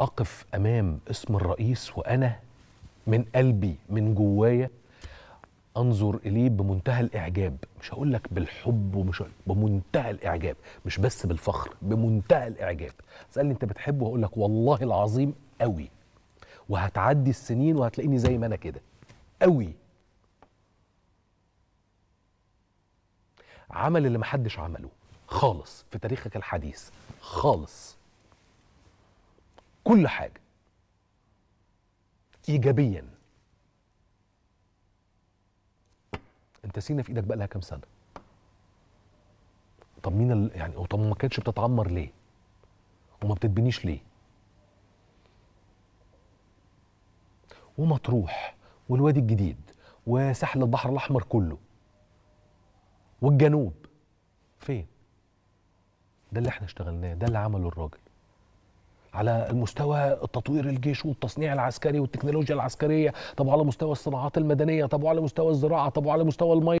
اقف امام اسم الرئيس وانا من قلبي من جوايا انظر اليه بمنتهى الاعجاب مش هقول لك بالحب ومش بمنتهى الاعجاب مش بس بالفخر بمنتهى الاعجاب اسالني انت بتحبه هقول لك والله العظيم قوي وهتعدي السنين وهتلاقيني زي ما انا كده قوي عمل اللي محدش عمله خالص في تاريخك الحديث خالص كل حاجة إيجابيا أنت سينا في إيدك بقى لها كام سنة طب مين يعني طب ما كانتش بتتعمر ليه وما بتتبنيش ليه ومطروح والوادي الجديد وساحل البحر الأحمر كله والجنوب فين ده اللي احنا اشتغلناه ده اللي عمله الراجل على المستوى التطوير الجيش والتصنيع العسكري والتكنولوجيا العسكريه طب على مستوى الصناعات المدنيه طب على مستوى الزراعه طب على مستوى المياه